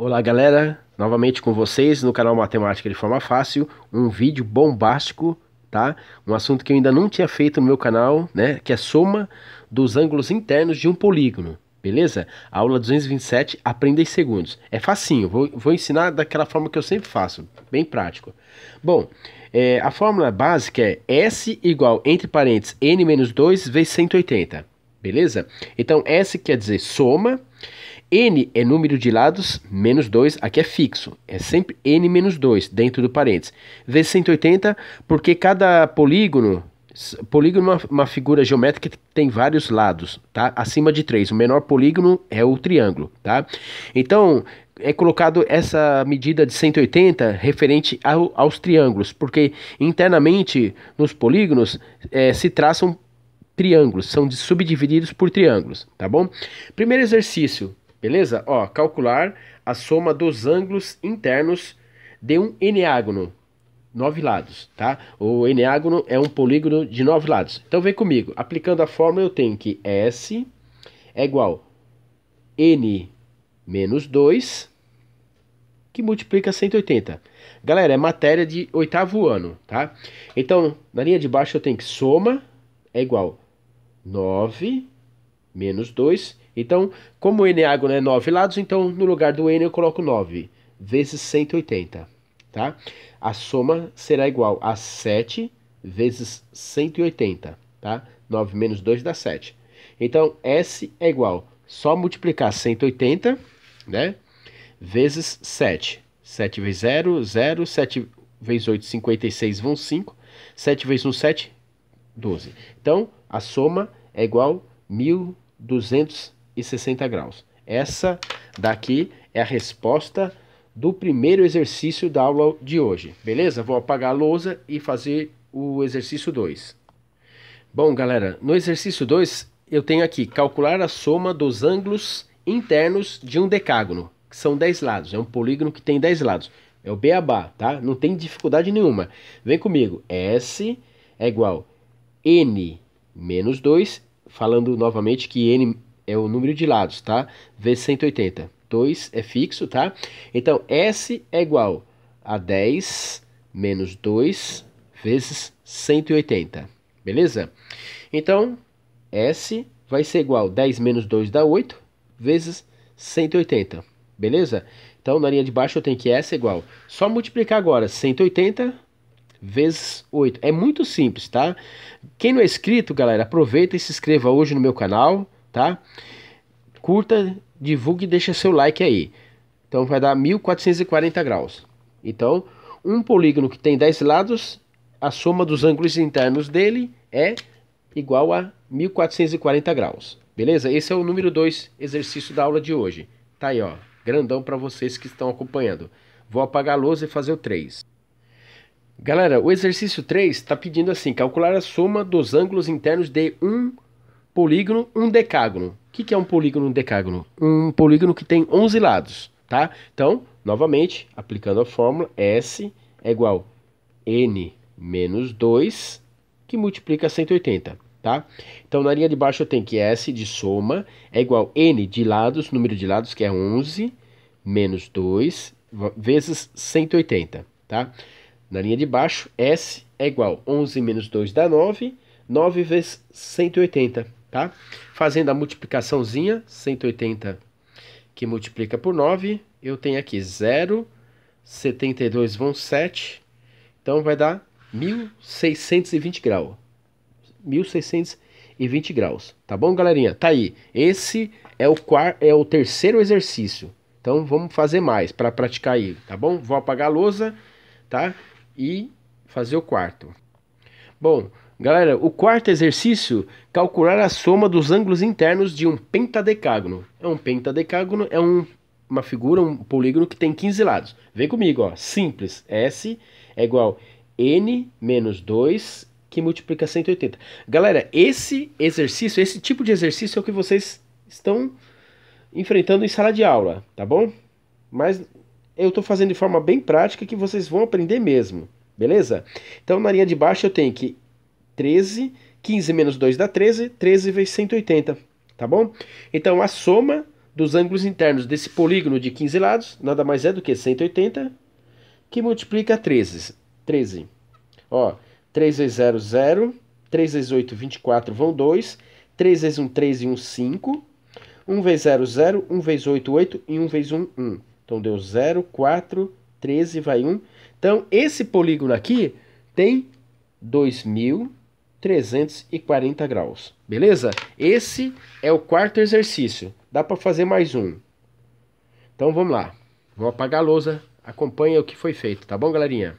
Olá galera, novamente com vocês no canal Matemática de Forma Fácil, um vídeo bombástico, tá? Um assunto que eu ainda não tinha feito no meu canal, né? Que é soma dos ângulos internos de um polígono, beleza? aula 227, aprenda em segundos. É facinho, vou, vou ensinar daquela forma que eu sempre faço, bem prático. Bom, é, a fórmula básica é S igual, entre parênteses, N menos 2 vezes 180, beleza? Então S quer dizer soma N é número de lados menos 2, aqui é fixo, é sempre N menos 2 dentro do parênteses. Vezes 180, porque cada polígono, polígono é uma, uma figura geométrica que tem vários lados, tá? Acima de 3, o menor polígono é o triângulo, tá? Então, é colocado essa medida de 180 referente ao, aos triângulos, porque internamente nos polígonos é, se traçam triângulos, são subdivididos por triângulos, tá bom? Primeiro exercício, Beleza? Ó, calcular a soma dos ângulos internos de um eneágono. Nove lados, tá? O eneágono é um polígono de nove lados. Então vem comigo. Aplicando a fórmula, eu tenho que S é igual N menos 2, que multiplica 180. Galera, é matéria de oitavo ano, tá? Então, na linha de baixo eu tenho que soma é igual 9 menos 2 então, como n né, é água é 9 lados, então no lugar do n eu coloco 9 vezes 180, tá? A soma será igual a 7 vezes 180, tá? 9 menos 2 dá 7. Então, S é igual só multiplicar 180, né? Vezes 7. 7 vezes 0, 0. 7 vezes 8, 56, vão 5. 7 vezes 1, 7, 12. Então, a soma é igual a 1.200 60 graus. Essa daqui é a resposta do primeiro exercício da aula de hoje, beleza? Vou apagar a lousa e fazer o exercício 2. Bom, galera, no exercício 2 eu tenho aqui calcular a soma dos ângulos internos de um decágono, que são 10 lados, é um polígono que tem 10 lados. É o beabá, tá? Não tem dificuldade nenhuma. Vem comigo. S é igual n menos 2, falando novamente que n é o número de lados, tá? Vezes 180. 2 é fixo, tá? Então, S é igual a 10 menos 2 vezes 180, beleza? Então, S vai ser igual a 10 menos 2 dá 8 vezes 180, beleza? Então, na linha de baixo eu tenho que S é igual. Só multiplicar agora 180 vezes 8. É muito simples, tá? Quem não é inscrito, galera, aproveita e se inscreva hoje no meu canal tá? Curta, divulgue e deixa seu like aí. Então vai dar 1440 graus. Então, um polígono que tem 10 lados, a soma dos ângulos internos dele é igual a 1440 graus. Beleza? Esse é o número 2 exercício da aula de hoje. Tá aí, ó, grandão para vocês que estão acompanhando. Vou apagar a lousa e fazer o 3. Galera, o exercício 3 está pedindo assim, calcular a soma dos ângulos internos de um polígono, um decágono. O que, que é um polígono um decágono? Um polígono que tem 11 lados, tá? Então, novamente, aplicando a fórmula, S é igual a N menos 2, que multiplica 180, tá? Então, na linha de baixo eu tenho que S de soma é igual a N de lados, número de lados, que é 11, menos 2, vezes 180, tá? Na linha de baixo, S é igual a 11 menos 2 dá 9, 9 vezes 180, tá? Fazendo a multiplicaçãozinha, 180 que multiplica por 9, eu tenho aqui 0, 72 vão 7, então vai dar 1620 graus. 1620 graus, tá bom, galerinha? Tá aí. Esse é o quarto, é o terceiro exercício. Então vamos fazer mais para praticar aí, tá bom? Vou apagar a lousa, tá? E fazer o quarto. Bom, Galera, o quarto exercício, calcular a soma dos ângulos internos de um pentadecágono. É um pentadecágono, é um, uma figura, um polígono que tem 15 lados. Vem comigo, ó. Simples. S é igual N menos 2 que multiplica 180. Galera, esse exercício, esse tipo de exercício é o que vocês estão enfrentando em sala de aula, tá bom? Mas eu estou fazendo de forma bem prática que vocês vão aprender mesmo, beleza? Então na linha de baixo eu tenho que 13. 15 menos 2 dá 13. 13 vezes 180, tá bom? Então, a soma dos ângulos internos desse polígono de 15 lados nada mais é do que 180, que multiplica 13. 13. Ó, 3 vezes 0, 0. 3 vezes 8, 24, vão 2. 3 vezes 1, 13, 1, 5. 1 vezes 0, 0. 1 vezes 8, 8. E 1 vezes 1, 1. Então, deu 0, 4, 13, vai 1. Então, esse polígono aqui tem 2.000. 340 graus. Beleza? Esse é o quarto exercício. Dá para fazer mais um. Então vamos lá. Vou apagar a lousa. Acompanha o que foi feito, tá bom, galerinha?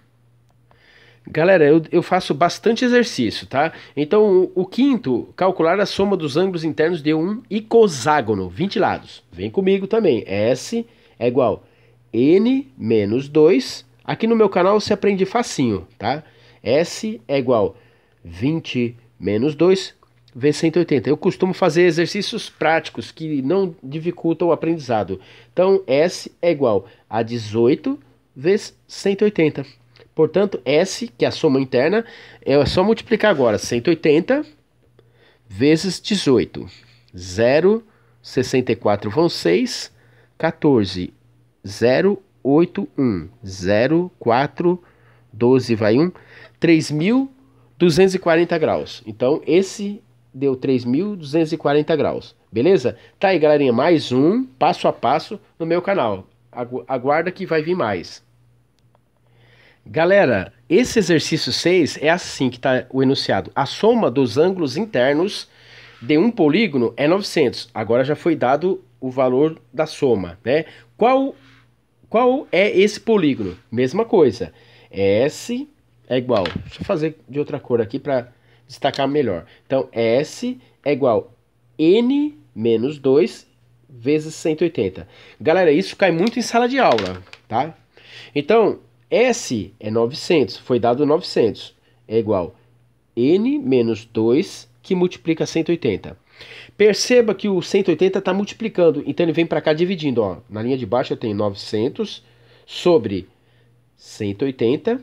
Galera, eu, eu faço bastante exercício, tá? Então, o, o quinto, calcular a soma dos ângulos internos de um icoságono, 20 lados. Vem comigo também. S é igual N menos 2. Aqui no meu canal você aprende facinho, tá? S é igual 20 menos 2 vê 180. Eu costumo fazer exercícios práticos que não dificultam o aprendizado. Então, S é igual a 18 vezes 180. Portanto, S, que é a soma interna, é só multiplicar agora 180 vezes 18. 0, 64 vão 6, 14, 0, 8, 1, 0, 4, 12 vai 1, 3.000. 240 graus. Então, esse deu 3.240 graus. Beleza? Tá aí, galerinha. Mais um passo a passo no meu canal. Agu aguarda que vai vir mais. Galera, esse exercício 6 é assim que está o enunciado. A soma dos ângulos internos de um polígono é 900. Agora já foi dado o valor da soma, né? Qual, qual é esse polígono? Mesma coisa. S é igual. Deixa eu fazer de outra cor aqui para destacar melhor. Então, S é igual N menos 2 vezes 180. Galera, isso cai muito em sala de aula, tá? Então, S é 900, foi dado 900, é igual N menos 2 que multiplica 180. Perceba que o 180 está multiplicando, então ele vem para cá dividindo. Ó. Na linha de baixo eu tenho 900 sobre 180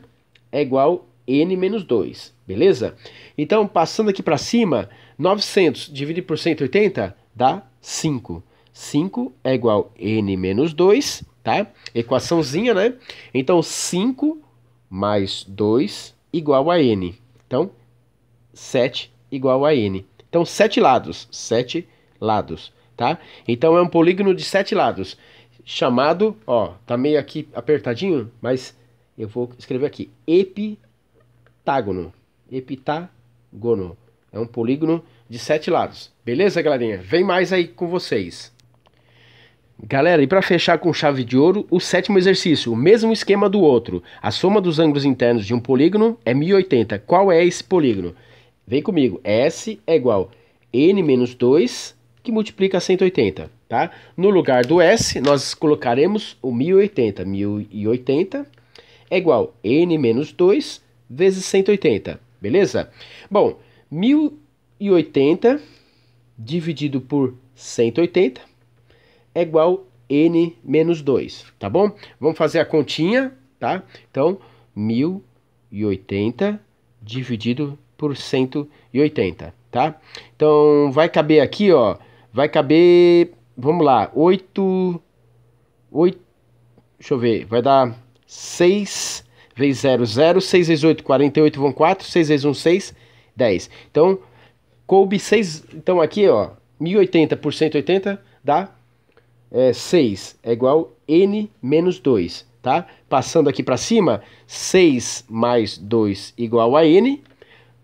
é igual n menos 2, beleza? Então, passando aqui para cima, 900 dividido por 180 dá 5. 5 é igual n menos 2, tá? Equaçãozinha, né? Então, 5 mais 2 igual a n. Então, 7 igual a n. Então, 7 lados, 7 lados, tá? Então, é um polígono de 7 lados, chamado, ó, tá meio aqui apertadinho, mas eu vou escrever aqui. Epitágono. Epitágono. É um polígono de sete lados. Beleza, galerinha? Vem mais aí com vocês. Galera, e para fechar com chave de ouro, o sétimo exercício, o mesmo esquema do outro. A soma dos ângulos internos de um polígono é 1080. Qual é esse polígono? Vem comigo. S é igual n menos 2 que multiplica 180, tá? No lugar do S, nós colocaremos o 1080. 1080 é igual a n menos 2 vezes 180, beleza? Bom, 1080 dividido por 180 é igual a n menos 2, tá bom? Vamos fazer a continha, tá? Então, 1080 dividido por 180, tá? Então, vai caber aqui, ó, vai caber, vamos lá, 8, 8, deixa eu ver, vai dar 6 vezes 0, 0. 6 vezes 8, 48 vão 4. 6 vezes 1, 6, 10. Então, coube 6. Então, aqui, ó, 1080 por 180 dá é, 6. É igual n menos 2, tá? Passando aqui para cima, 6 mais 2 igual a n.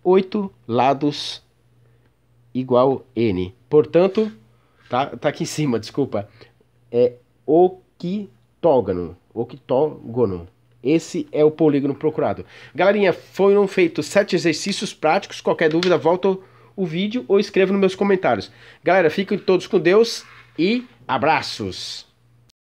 8 lados igual n. Portanto, tá, tá aqui em cima, desculpa. É octógono octógono. Esse é o polígono procurado. Galerinha, foram feitos sete exercícios práticos. Qualquer dúvida, volta o vídeo ou escreva nos meus comentários. Galera, fiquem todos com Deus e abraços!